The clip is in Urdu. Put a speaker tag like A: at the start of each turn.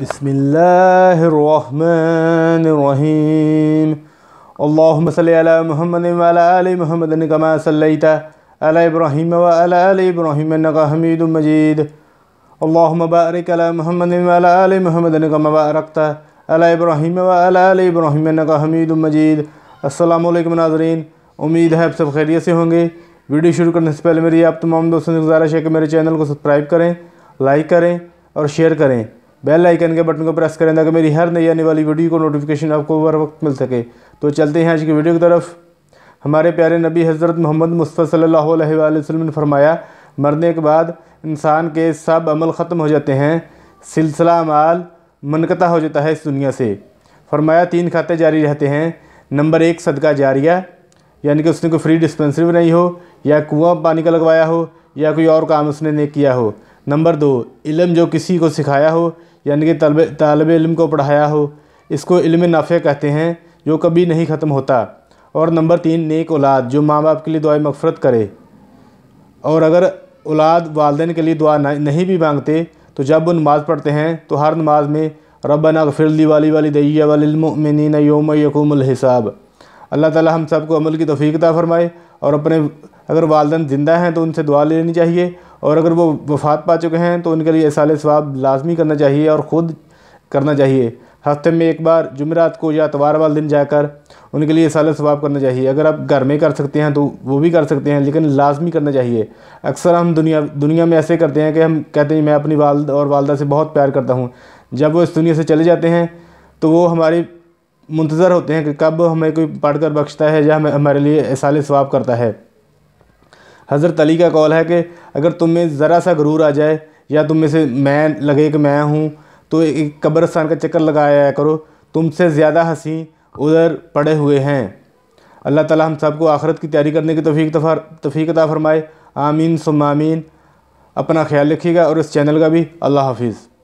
A: بسم اللہ الرحمن الرحیم اللہم صلی علی محمد علی محمد النّم صلیٰ علی ابراہیم و حمید مجید اللہم بارک علی محمد علی محمد النبرک علی ابراہیم و انکا حمید مجید السلام علیکم ناظرین امید ہے آپ سب خیریت سے ہوں گے ویڈیو شروع کرنے سے پہلے میری آپ تمام دوستوں سے گزارش ہے کہ میرے چینل کو سبسکرائب کریں لائک کریں اور شیئر کریں بیل آئیکن کے بٹن کو پریس کریں تاکہ میری ہر نئی آنے والی ویڈیو کو نوٹیفیکیشن آپ کو ہر وقت مل سکے تو چلتے ہیں آج کی ویڈیو کی طرف ہمارے پیارے نبی حضرت محمد مصطفی صلی اللہ علیہ وآلہ وسلم نے فرمایا مرنے کے بعد انسان کے سب عمل ختم ہو جاتے ہیں سلسلہ عمال منقطع ہو جاتا ہے اس دنیا سے فرمایا تین کھاتے جاری رہتے ہیں نمبر ایک صدقہ جاریہ یعنی کہ اس نے کوئی فری ڈسپنسری بھی نہیں ہو یا کنواں پانی کا لگوایا ہو یا کوئی اور کام اس نے نہیں کیا ہو نمبر دو علم جو کسی کو سکھایا ہو یعنی کہ طلب طالب علم کو پڑھایا ہو اس کو علم نافع کہتے ہیں جو کبھی نہیں ختم ہوتا اور نمبر تین نیک اولاد جو ماں باپ کے لیے دعا مغفرت کرے اور اگر اولاد والدین کے لیے دعا نہیں بھی مانگتے تو جب وہ نماز پڑھتے ہیں تو ہر نماز میں ربنا غفر لی والی والدیہ وللمؤمنین یوم یقوم الحساب اللہ تعالی ہم سب کو عمل کی توفیق عطا فرمائے اور اپنے اگر والدین زندہ ہیں تو ان سے دعا لینی چاہیے اور اگر وہ وفات پا چکے ہیں تو ان کے لیے اصال ثواب لازمی کرنا چاہیے اور خود کرنا چاہیے ہفتے میں ایک بار جمعرات کو یا اتوار والے دن جا کر ان کے لیے اصال ثواب کرنا چاہیے اگر آپ گھر میں کر سکتے ہیں تو وہ بھی کر سکتے ہیں لیکن لازمی کرنا چاہیے اکثر ہم دنیا دنیا میں ایسے کرتے ہیں کہ ہم کہتے ہیں میں اپنی والد اور والدہ سے بہت پیار کرتا ہوں جب وہ اس دنیا سے چلے جاتے ہیں تو وہ ہماری منتظر ہوتے ہیں کہ کب ہمیں کوئی پڑھ کر بخشتا ہے یا ہمیں ہمارے لیے اصال ثواب کرتا ہے حضرت علی کا قول ہے کہ اگر تم میں ذرا سا غرور آ جائے یا تم میں سے میں لگے کہ میں ہوں تو ایک قبرستان کا چکر لگایا کرو تم سے زیادہ حسین ادھر پڑے ہوئے ہیں اللہ تعالی ہم سب کو آخرت کی تیاری کرنے کی تفیق عطا فرمائے آمین سم آمین اپنا خیال رکھیے گا اور اس چینل کا بھی اللہ حافظ